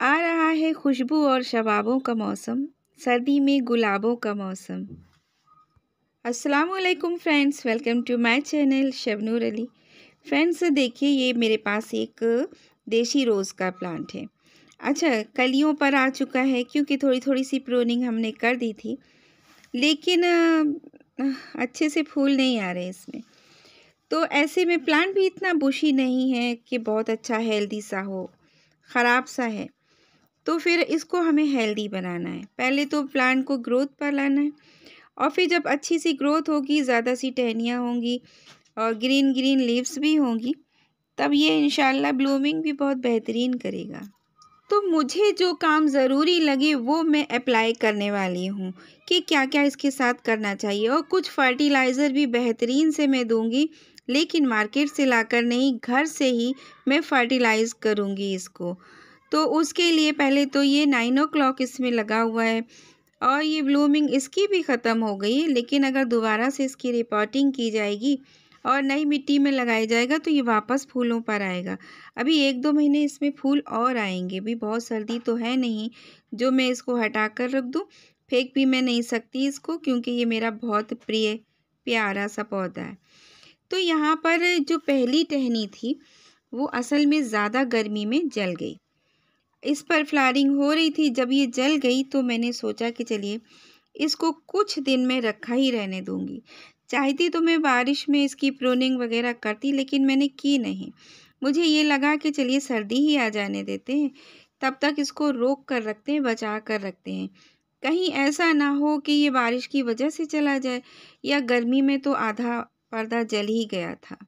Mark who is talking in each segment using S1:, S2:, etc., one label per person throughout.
S1: आ रहा है खुशबू और शबाबों का मौसम सर्दी में गुलाबों का मौसम अस्सलाम वालेकुम friends welcome to my channel Shabnoor Ali friends देखिए ये मेरे पास एक देशी रोज़ का प्लांट है अच्छा कलियों पर आ चुका है क्योंकि थोड़ी थोड़ी सी प्रोनिंग हमने कर दी थी लेकिन अच्छे से फूल नहीं आ रहे इसमें तो ऐसे में प्लांट भी इतना बुशी नहीं है कि बहुत अच्छा हेल्दी सा हो ख़राब सा है तो फिर इसको हमें हेल्दी बनाना है पहले तो प्लांट को ग्रोथ पर लाना है और फिर जब अच्छी सी ग्रोथ होगी ज़्यादा सी टहनियाँ होंगी और ग्रीन ग्रीन लीव्स भी होंगी तब ये इन ब्लूमिंग भी बहुत बेहतरीन करेगा तो मुझे जो काम ज़रूरी लगे वो मैं अप्लाई करने वाली हूँ कि क्या क्या इसके साथ करना चाहिए और कुछ फर्टिलाइज़र भी बेहतरीन से मैं दूँगी लेकिन मार्केट से लाकर नहीं घर से ही मैं फर्टिलाइज़ करूँगी इसको तो उसके लिए पहले तो ये नाइन ओ क्लॉक इसमें लगा हुआ है और ये ब्लूमिंग इसकी भी ख़त्म हो गई है लेकिन अगर दोबारा से इसकी रिपोर्टिंग की जाएगी और नई मिट्टी में लगाया जाएगा तो ये वापस फूलों पर आएगा अभी एक दो महीने इसमें फूल और आएंगे भी बहुत सर्दी तो है नहीं जो मैं इसको हटा कर रख दूँ फेंक भी मैं नहीं सकती इसको क्योंकि ये मेरा बहुत प्रिय प्यारा सा पौधा है तो यहाँ पर जो पहली टहनी थी वो असल में ज़्यादा गर्मी में जल गई इस पर फ्लारिंग हो रही थी जब ये जल गई तो मैंने सोचा कि चलिए इसको कुछ दिन में रखा ही रहने दूंगी चाहती तो मैं बारिश में इसकी प्रोनिंग वगैरह करती लेकिन मैंने की नहीं मुझे ये लगा कि चलिए सर्दी ही आ जाने देते हैं तब तक इसको रोक कर रखते हैं बचा कर रखते हैं कहीं ऐसा ना हो कि ये बारिश की वजह से चला जाए या गर्मी में तो आधा पर्दा जल ही गया था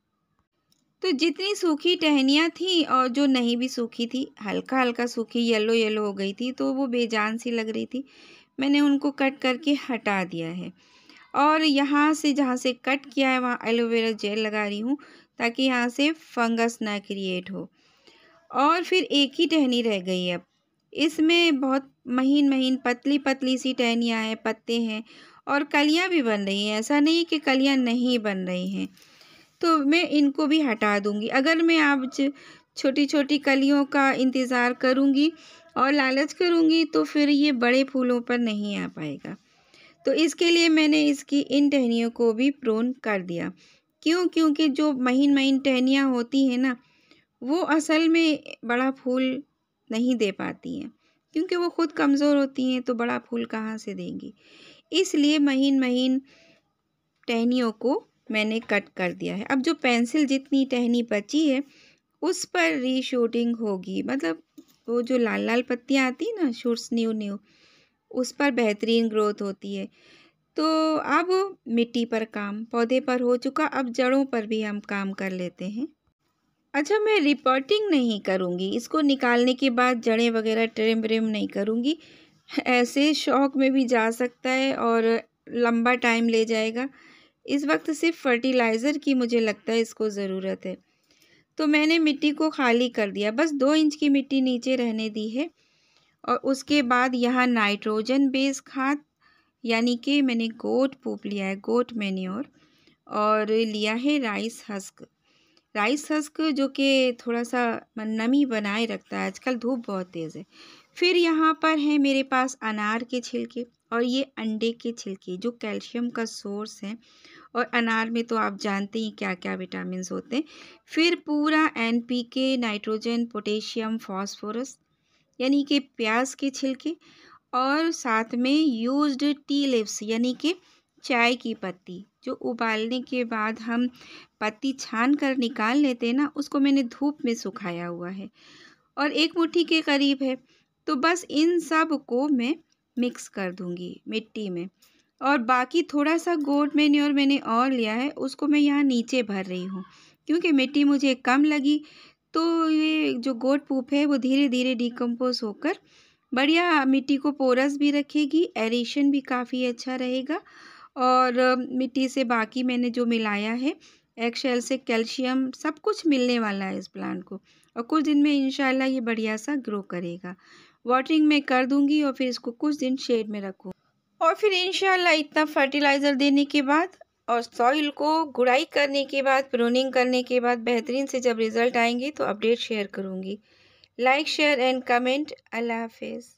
S1: तो जितनी सूखी टहनियाँ थी और जो नहीं भी सूखी थी हल्का हल्का सूखी येलो येलो हो गई थी तो वो बेजान सी लग रही थी मैंने उनको कट करके हटा दिया है और यहाँ से जहाँ से कट किया है वहाँ एलोवेरा जेल लगा रही हूँ ताकि यहाँ से फंगस ना क्रिएट हो और फिर एक ही टहनी रह गई अब इसमें बहुत महीन महीन पतली पतली सी टहनियाँ हैं पत्ते हैं और कलियाँ भी बन रही हैं ऐसा नहीं कि कलियाँ नहीं बन रही हैं तो मैं इनको भी हटा दूँगी अगर मैं आप छोटी छोटी कलियों का इंतज़ार करूँगी और लालच करूँगी तो फिर ये बड़े फूलों पर नहीं आ पाएगा तो इसके लिए मैंने इसकी इन टहनियों को भी प्रोन कर दिया क्यों क्योंकि जो महीन महीन टहनियाँ होती हैं ना वो असल में बड़ा फूल नहीं दे पाती हैं क्योंकि वो खुद कमज़ोर होती हैं तो बड़ा फूल कहाँ से देंगी इसलिए महीन महीन टहनियों को मैंने कट कर दिया है अब जो पेंसिल जितनी टहनी बची है उस पर रीशूटिंग होगी मतलब वो जो लाल लाल पत्तियाँ आती हैं ना शूट्स न्यू न्यू उस पर बेहतरीन ग्रोथ होती है तो अब मिट्टी पर काम पौधे पर हो चुका अब जड़ों पर भी हम काम कर लेते हैं अच्छा मैं रिपोर्टिंग नहीं करूँगी इसको निकालने के बाद जड़ें वगैरह ट्रिम व्रिम नहीं करूँगी ऐसे शौक में भी जा सकता है और लंबा टाइम ले जाएगा इस वक्त सिर्फ फर्टिलाइज़र की मुझे लगता है इसको ज़रूरत है तो मैंने मिट्टी को खाली कर दिया बस दो इंच की मिट्टी नीचे रहने दी है और उसके बाद यहाँ नाइट्रोजन बेस खाद यानी कि मैंने गोट पूप लिया है गोट मैन्योर और लिया है राइस हस्क राइस हस्क जो कि थोड़ा सा नमी बनाए रखता है आजकल धूप बहुत तेज़ है फिर यहाँ पर है मेरे पास अनार के छिलके और ये अंडे के छिलके जो कैल्शियम का सोर्स है और अनार में तो आप जानते ही क्या क्या विटामिन होते हैं फिर पूरा N P K nitrogen potassium phosphorus यानी कि प्याज के छिलके और साथ में यूज्ड टी लिप्स यानी कि चाय की पत्ती जो उबालने के बाद हम पत्ती छान कर निकाल लेते हैं ना उसको मैंने धूप में सुखाया हुआ है और एक मुट्ठी के करीब है तो बस इन सब को मैं मिक्स कर दूंगी मिट्टी में और बाकी थोड़ा सा गोट और मैंने और लिया है उसको मैं यहाँ नीचे भर रही हूँ क्योंकि मिट्टी मुझे कम लगी तो ये जो गोट पूप है वो धीरे धीरे डिकम्पोज होकर बढ़िया मिट्टी को पोरस भी रखेगी एरेशन भी काफ़ी अच्छा रहेगा और मिट्टी से बाकी मैंने जो मिलाया है एग शेल से कैल्शियम सब कुछ मिलने वाला है इस प्लांट को और कुछ दिन में इंशाल्लाह ये बढ़िया सा ग्रो करेगा वाटरिंग मैं कर दूंगी और फिर इसको कुछ दिन शेड में रखूँ और फिर इंशाल्लाह इतना फर्टिलाइज़र देने के बाद और सॉइल को गुड़ाई करने के बाद प्रोनिंग करने के बाद बेहतरीन से जब रिज़ल्ट आएंगे तो अपडेट शेयर करूँगी लाइक शेयर एंड कमेंट अल्लाह हाफिज़